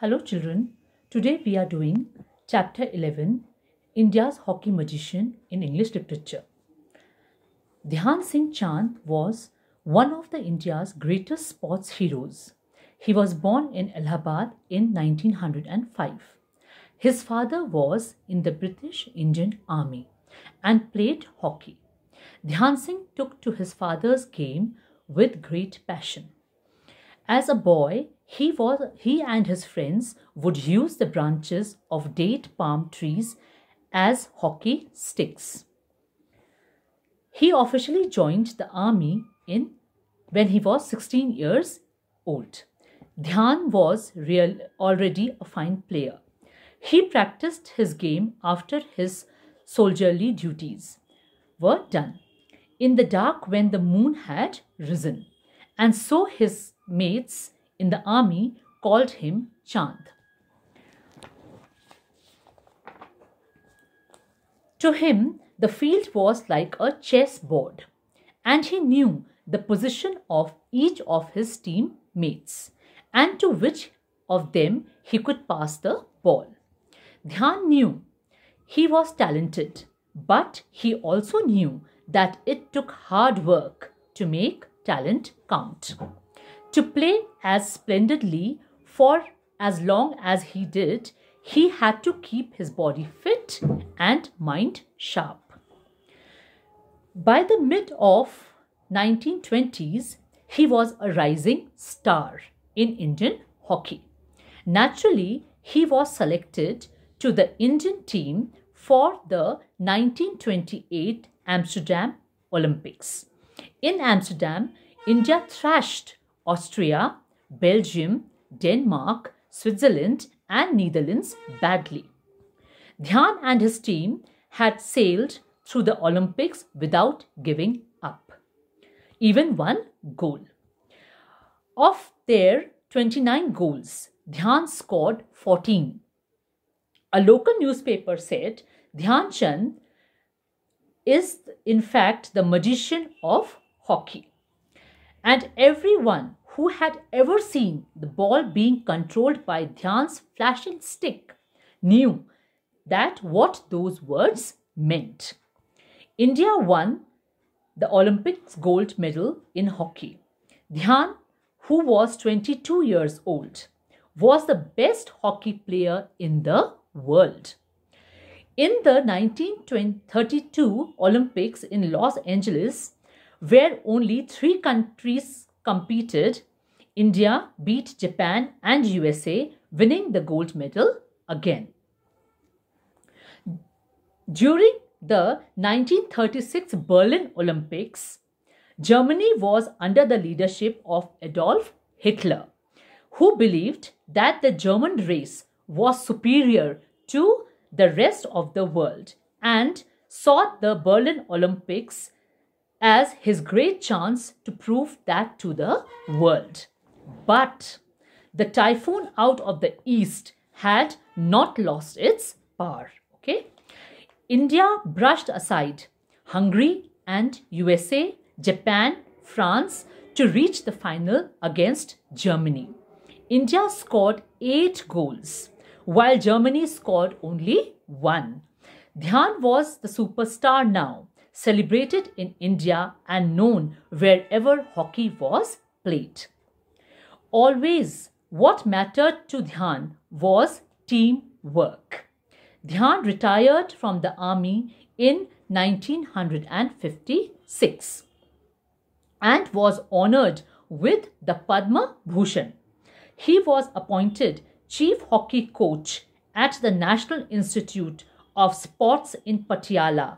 Hello children, today we are doing chapter 11 India's hockey magician in English literature. Dhyan Singh Chand was one of the India's greatest sports heroes. He was born in Allahabad in 1905. His father was in the British Indian Army and played hockey. Dhyan Singh took to his father's game with great passion. As a boy, he, was, he and his friends would use the branches of date palm trees as hockey sticks. He officially joined the army in when he was 16 years old. Dhyan was real, already a fine player. He practiced his game after his soldierly duties were done in the dark when the moon had risen. And so his mates in the army called him Chand. To him, the field was like a chessboard, and he knew the position of each of his team mates and to which of them he could pass the ball. Dhyan knew he was talented, but he also knew that it took hard work to make talent count. To play as splendidly for as long as he did, he had to keep his body fit and mind sharp. By the mid of 1920s, he was a rising star in Indian hockey. Naturally, he was selected to the Indian team for the 1928 Amsterdam Olympics. In Amsterdam, India thrashed Austria, Belgium, Denmark, Switzerland, and Netherlands badly. Dhyan and his team had sailed through the Olympics without giving up. Even one goal. Of their 29 goals, Dhyan scored 14. A local newspaper said Dhyan Chand is in fact the magician of hockey and everyone who had ever seen the ball being controlled by Dhyan's flashing stick knew that what those words meant. India won the Olympics gold medal in hockey. Dhyan, who was 22 years old, was the best hockey player in the world. In the 1932 Olympics in Los Angeles, where only three countries competed, India beat Japan and USA, winning the gold medal again. During the 1936 Berlin Olympics, Germany was under the leadership of Adolf Hitler, who believed that the German race was superior to the rest of the world and sought the Berlin Olympics as his great chance to prove that to the world. But the typhoon out of the east had not lost its power. Okay. India brushed aside Hungary and USA, Japan, France to reach the final against Germany. India scored 8 goals while Germany scored only 1. Dhyan was the superstar now celebrated in India and known wherever hockey was played. Always, what mattered to Dhyan was teamwork. Dhyan retired from the army in 1956 and was honored with the Padma Bhushan. He was appointed chief hockey coach at the National Institute of Sports in Patiala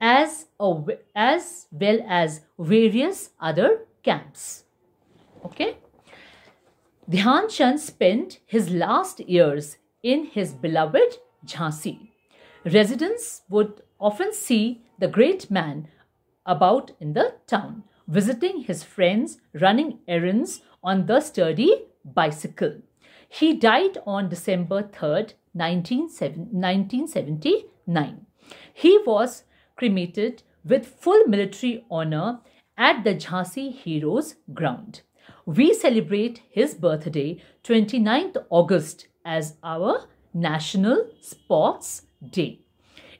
as, a, as well as various other camps. Okay. Dhyan Chand spent his last years in his beloved Jhansi. Residents would often see the great man about in the town, visiting his friends, running errands on the sturdy bicycle. He died on December 3rd, 1979. He was cremated with full military honor at the Jhansi Heroes Ground. We celebrate his birthday 29th August as our National Sports Day.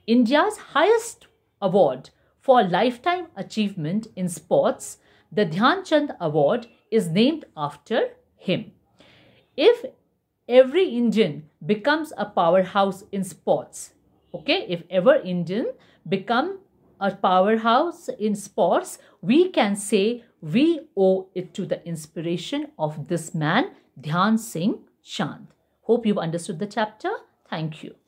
India's highest award for lifetime achievement in sports, the Dhyan Chand Award, is named after him. If every Indian becomes a powerhouse in sports, okay, if ever Indian become a powerhouse in sports, we can say we owe it to the inspiration of this man, Dhyan Singh Chand. Hope you've understood the chapter. Thank you.